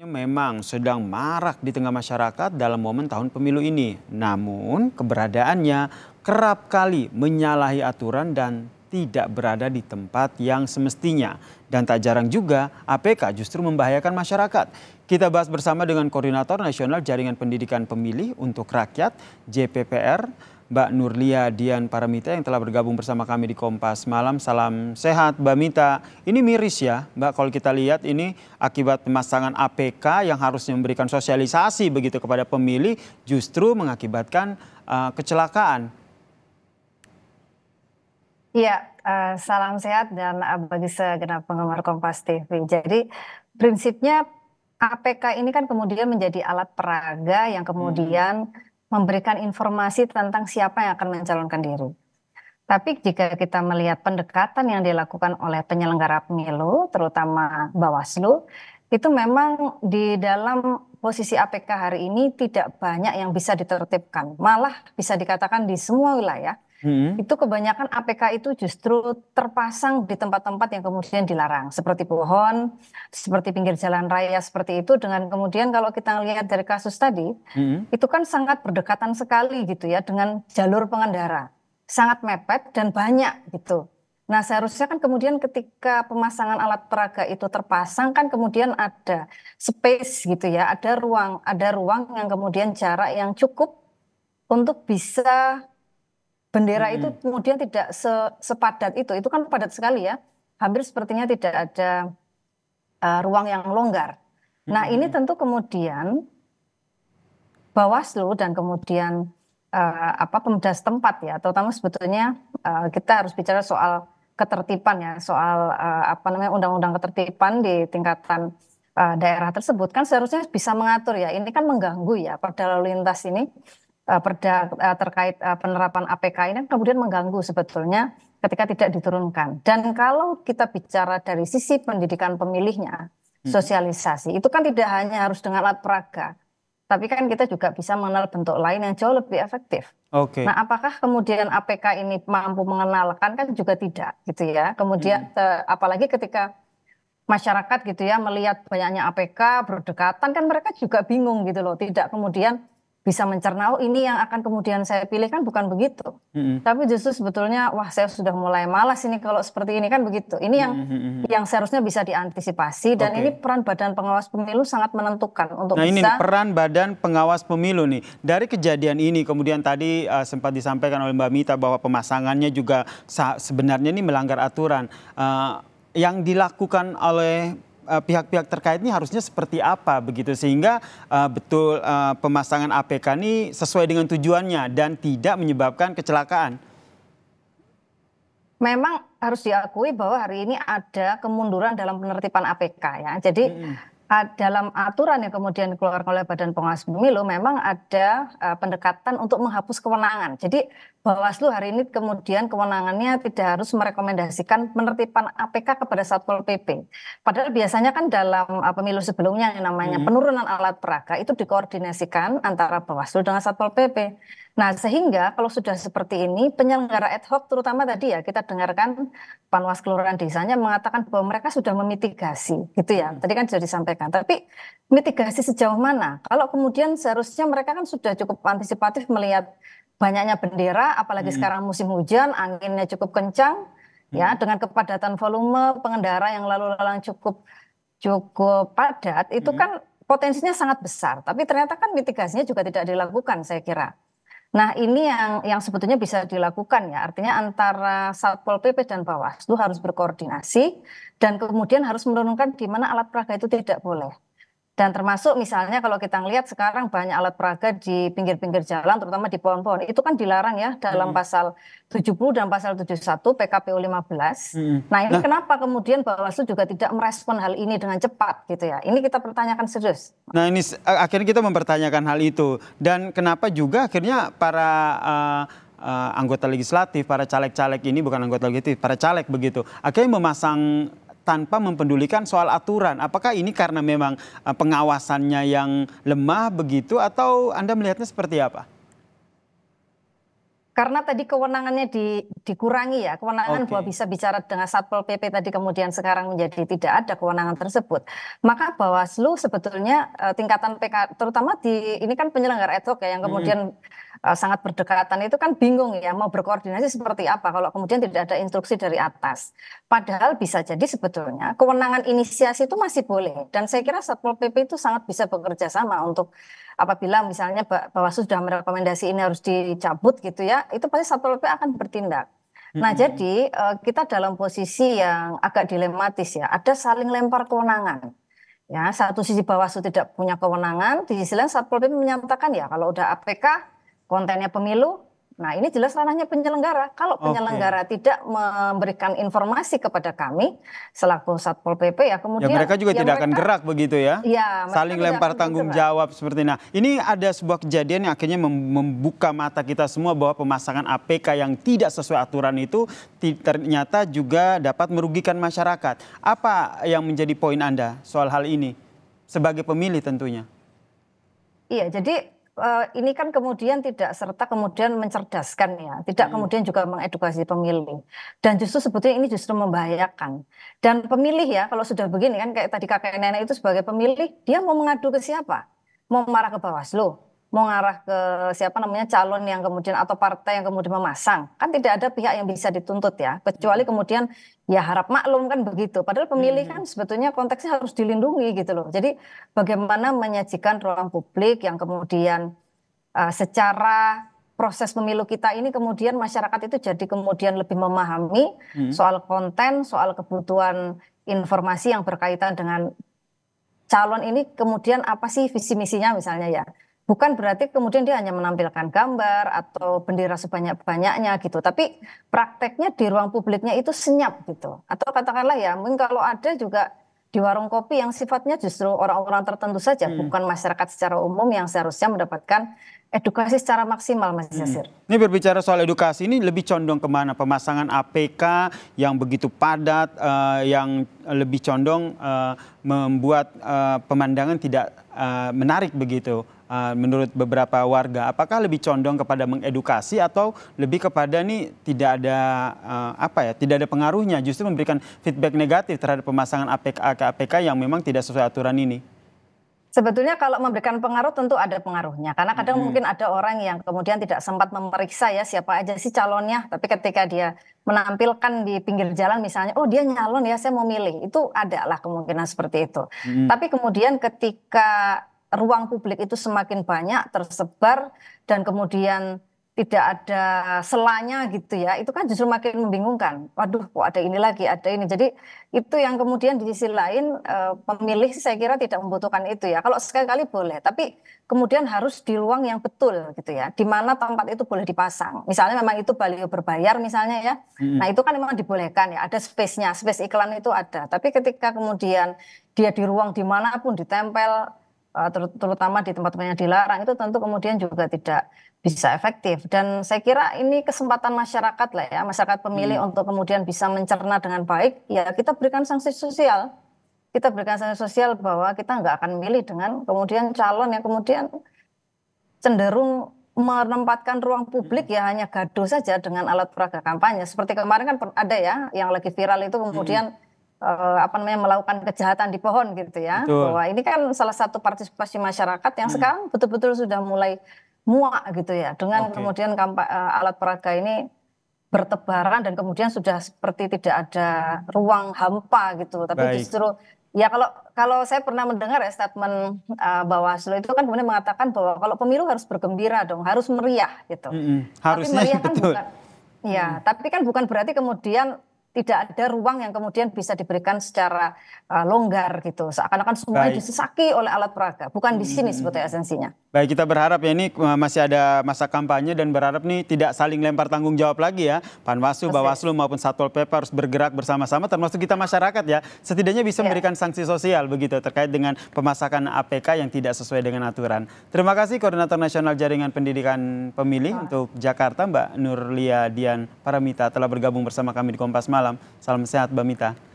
memang sedang marak di tengah masyarakat dalam momen tahun pemilu ini. Namun keberadaannya kerap kali menyalahi aturan dan tidak berada di tempat yang semestinya. Dan tak jarang juga APK justru membahayakan masyarakat. Kita bahas bersama dengan Koordinator Nasional Jaringan Pendidikan Pemilih untuk Rakyat JPPR Mbak Nurlia Dian Paramita yang telah bergabung bersama kami di Kompas Malam. Salam sehat Mbak Mita. Ini miris ya Mbak kalau kita lihat ini akibat pemasangan APK yang harusnya memberikan sosialisasi begitu kepada pemilih justru mengakibatkan uh, kecelakaan. Iya, uh, salam sehat dan eh, bagi segenap penggemar Kompas TV. Jadi prinsipnya APK ini kan kemudian menjadi alat peraga yang hmm. kemudian hmm memberikan informasi tentang siapa yang akan mencalonkan diri. Tapi jika kita melihat pendekatan yang dilakukan oleh penyelenggara pemilu, terutama Bawaslu, itu memang di dalam posisi APK hari ini tidak banyak yang bisa ditertibkan. Malah bisa dikatakan di semua wilayah hmm. itu kebanyakan APK itu justru terpasang di tempat-tempat yang kemudian dilarang, seperti pohon, seperti pinggir jalan raya seperti itu. Dengan kemudian kalau kita lihat dari kasus tadi, hmm. itu kan sangat berdekatan sekali gitu ya dengan jalur pengendara, sangat mepet dan banyak gitu. Nah, seharusnya kan kemudian ketika pemasangan alat peraga itu terpasang kan kemudian ada space gitu ya, ada ruang, ada ruang yang kemudian jarak yang cukup untuk bisa bendera hmm. itu kemudian tidak se sepadat itu. Itu kan padat sekali ya. Hampir sepertinya tidak ada uh, ruang yang longgar. Nah, ini hmm. tentu kemudian Bawaslu dan kemudian uh, apa Pemda setempat ya, terutama sebetulnya uh, kita harus bicara soal ketertiban ya, soal uh, apa namanya undang-undang ketertiban di tingkatan daerah tersebut kan seharusnya bisa mengatur ya. Ini kan mengganggu ya pada lalu lintas ini Eh, perda eh, terkait eh, penerapan APK ini kan kemudian mengganggu sebetulnya ketika tidak diturunkan. Dan kalau kita bicara dari sisi pendidikan pemilihnya, hmm. sosialisasi itu kan tidak hanya harus dengan alat peraga, tapi kan kita juga bisa mengenal bentuk lain yang jauh lebih efektif. Oke. Okay. Nah, apakah kemudian APK ini mampu mengenalkan kan juga tidak gitu ya. Kemudian hmm. te, apalagi ketika masyarakat gitu ya melihat banyaknya APK berdekatan kan mereka juga bingung gitu loh, tidak kemudian bisa mencerna oh ini yang akan kemudian saya pilih kan bukan begitu mm-hmm. tapi justru sebetulnya wah saya sudah mulai malas ini kalau seperti ini kan begitu ini yang mm-hmm. yang seharusnya bisa diantisipasi dan okay. ini peran badan pengawas pemilu sangat menentukan untuk nah bisa... ini peran badan pengawas pemilu nih dari kejadian ini kemudian tadi uh, sempat disampaikan oleh Mbak Mita bahwa pemasangannya juga sebenarnya ini melanggar aturan uh, yang dilakukan oleh Eh, pihak-pihak terkait ini harusnya seperti apa begitu sehingga uh, betul uh, pemasangan APK ini sesuai dengan tujuannya dan tidak menyebabkan kecelakaan. Memang harus diakui bahwa hari ini ada kemunduran dalam penertiban APK ya. Jadi hmm dalam aturan yang kemudian dikeluarkan oleh Badan Pengawas Pemilu memang ada uh, pendekatan untuk menghapus kewenangan. Jadi Bawaslu hari ini kemudian kewenangannya tidak harus merekomendasikan penertiban APK kepada Satpol PP. Padahal biasanya kan dalam uh, pemilu sebelumnya yang namanya hmm. penurunan alat peraga itu dikoordinasikan antara Bawaslu dengan Satpol PP. Nah, sehingga kalau sudah seperti ini, penyelenggara ad hoc terutama tadi ya, kita dengarkan Panwas Kelurahan Desanya mengatakan bahwa mereka sudah memitigasi, gitu ya. Hmm. Tadi kan sudah disampaikan. Tapi mitigasi sejauh mana? Kalau kemudian seharusnya mereka kan sudah cukup antisipatif melihat banyaknya bendera, apalagi hmm. sekarang musim hujan, anginnya cukup kencang, hmm. ya, dengan kepadatan volume pengendara yang lalu-lalang cukup cukup padat, itu hmm. kan potensinya sangat besar. Tapi ternyata kan mitigasinya juga tidak dilakukan, saya kira. Nah, ini yang yang sebetulnya bisa dilakukan ya. Artinya antara Satpol PP dan Bawaslu harus berkoordinasi dan kemudian harus menurunkan di mana alat peraga itu tidak boleh. Dan termasuk misalnya kalau kita lihat sekarang banyak alat peraga di pinggir-pinggir jalan, terutama di pohon-pohon. Itu kan dilarang ya dalam hmm. pasal 70 dan pasal 71 PKPU 15. Hmm. Nah ini nah. kenapa kemudian Bawaslu juga tidak merespon hal ini dengan cepat gitu ya. Ini kita pertanyakan serius. Nah ini akhirnya kita mempertanyakan hal itu. Dan kenapa juga akhirnya para... Uh, uh, anggota legislatif, para caleg-caleg ini bukan anggota legislatif, para caleg begitu, akhirnya memasang tanpa mempedulikan soal aturan. Apakah ini karena memang eh, pengawasannya yang lemah begitu atau Anda melihatnya seperti apa? Karena tadi kewenangannya di, dikurangi ya, kewenangan okay. bahwa bisa bicara dengan Satpol PP tadi kemudian sekarang menjadi tidak ada kewenangan tersebut. Maka Bawaslu sebetulnya eh, tingkatan PK terutama di ini kan penyelenggara ad hoc ya yang hmm. kemudian Eh, sangat berdekatan itu kan bingung ya mau berkoordinasi seperti apa kalau kemudian tidak ada instruksi dari atas. Padahal bisa jadi sebetulnya kewenangan inisiasi itu masih boleh dan saya kira Satpol PP itu sangat bisa bekerja sama untuk apabila misalnya Bawaslu sudah merekomendasi ini harus dicabut gitu ya, itu pasti Satpol PP akan bertindak. Nah, hmm. jadi eh, kita dalam posisi yang agak dilematis ya. Ada saling lempar kewenangan. Ya, satu sisi Bawaslu tidak punya kewenangan, di sisi lain Satpol PP menyatakan ya kalau udah APK kontennya pemilu. Nah, ini jelas ranahnya penyelenggara. Kalau penyelenggara okay. tidak memberikan informasi kepada kami selaku Satpol PP ya kemudian ya, mereka juga ya tidak mereka, akan gerak begitu ya. ya Saling lempar tanggung gerak. jawab seperti nah. Ini ada sebuah kejadian yang akhirnya membuka mata kita semua bahwa pemasangan APK yang tidak sesuai aturan itu ternyata juga dapat merugikan masyarakat. Apa yang menjadi poin Anda soal hal ini sebagai pemilih tentunya? Iya, jadi Eh, ini kan kemudian tidak serta kemudian mencerdaskan ya, tidak hmm. kemudian juga mengedukasi pemilih. Dan justru sebetulnya ini justru membahayakan. Dan pemilih ya, kalau sudah begini kan kayak tadi kakek nenek itu sebagai pemilih, dia mau mengadu ke siapa? Mau marah ke Bawaslu, mau ngarah ke siapa namanya calon yang kemudian atau partai yang kemudian memasang kan tidak ada pihak yang bisa dituntut ya kecuali hmm. kemudian ya harap maklum kan begitu padahal pemilih hmm. kan sebetulnya konteksnya harus dilindungi gitu loh jadi bagaimana menyajikan ruang publik yang kemudian uh, secara proses pemilu kita ini kemudian masyarakat itu jadi kemudian lebih memahami hmm. soal konten soal kebutuhan informasi yang berkaitan dengan calon ini kemudian apa sih visi misinya misalnya ya bukan berarti kemudian dia hanya menampilkan gambar atau bendera sebanyak-banyaknya gitu, tapi prakteknya di ruang publiknya itu senyap gitu. Atau katakanlah ya, mungkin kalau ada juga di warung kopi yang sifatnya justru orang-orang tertentu saja, hmm. bukan masyarakat secara umum yang seharusnya mendapatkan edukasi secara maksimal, Mas hmm. Yasir. Ini berbicara soal edukasi, ini lebih condong kemana? Pemasangan APK yang begitu padat, uh, yang lebih condong uh, membuat uh, pemandangan tidak uh, menarik begitu, Ah, menurut beberapa warga apakah lebih condong kepada mengedukasi atau lebih kepada nih tidak ada uh, apa ya tidak ada pengaruhnya justru memberikan feedback negatif terhadap pemasangan APK ke APK yang memang tidak sesuai aturan ini? Sebetulnya kalau memberikan pengaruh tentu ada pengaruhnya karena kadang hmm. mungkin ada orang yang kemudian tidak sempat memeriksa ya siapa aja sih calonnya tapi ketika dia menampilkan di pinggir jalan misalnya oh dia nyalon ya saya mau milih itu adalah kemungkinan seperti itu. Hmm. Tapi kemudian ketika ruang publik itu semakin banyak tersebar dan kemudian tidak ada selanya gitu ya itu kan justru makin membingungkan waduh kok ada ini lagi ada ini jadi itu yang kemudian di sisi lain pemilih eh, saya kira tidak membutuhkan itu ya kalau sekali-kali boleh tapi kemudian harus di ruang yang betul gitu ya di mana tempat itu boleh dipasang misalnya memang itu baliho berbayar misalnya ya hmm. nah itu kan memang dibolehkan ya ada space-nya space iklan itu ada tapi ketika kemudian dia di ruang dimanapun ditempel Eh, terutama di tempat-tempat yang dilarang itu tentu kemudian juga tidak bisa efektif dan saya kira ini kesempatan masyarakat lah ya masyarakat pemilih hmm. untuk kemudian bisa mencerna dengan baik ya kita berikan sanksi sosial kita berikan sanksi sosial bahwa kita nggak akan milih dengan kemudian calon yang kemudian cenderung menempatkan ruang publik hmm. ya hanya gaduh saja dengan alat peraga kampanye seperti kemarin kan ada ya yang lagi viral itu hmm. kemudian hmm uh, apa namanya melakukan kejahatan di pohon gitu ya. Betul. Bahwa ini kan salah satu partisipasi masyarakat yang hmm. sekarang betul-betul sudah mulai muak gitu ya dengan okay. kemudian kampa, eh, alat peraga ini bertebaran dan kemudian sudah seperti tidak ada ruang hampa gitu tapi Baik. justru ya kalau kalau saya pernah mendengar ya statement uh, Bawaslu itu kan kemudian mengatakan bahwa kalau pemilu harus bergembira dong harus meriah gitu mm -hmm. Harusnya, tapi meriah kan betul. bukan ya hmm. tapi kan bukan berarti kemudian tidak ada ruang yang kemudian bisa diberikan secara uh, longgar gitu. Seakan-akan semuanya Baik. disesaki oleh alat peraga. Bukan di sini hmm. sebetulnya esensinya. Baik, kita berharap ya ini eh, masih ada masa kampanye dan berharap nih tidak saling lempar tanggung jawab lagi ya. Panwaslu, Bawaslu maupun Satpol PP harus bergerak bersama-sama termasuk kita masyarakat ya. Setidaknya bisa ya. memberikan sanksi sosial begitu terkait dengan pemasakan APK yang tidak sesuai dengan aturan. Terima kasih Koordinator Nasional Jaringan Pendidikan Pemilih ah. untuk Jakarta Mbak Nurlia Dian Paramita telah bergabung bersama kami di Kompas Malam malam. Salam sehat, Mbak Mita.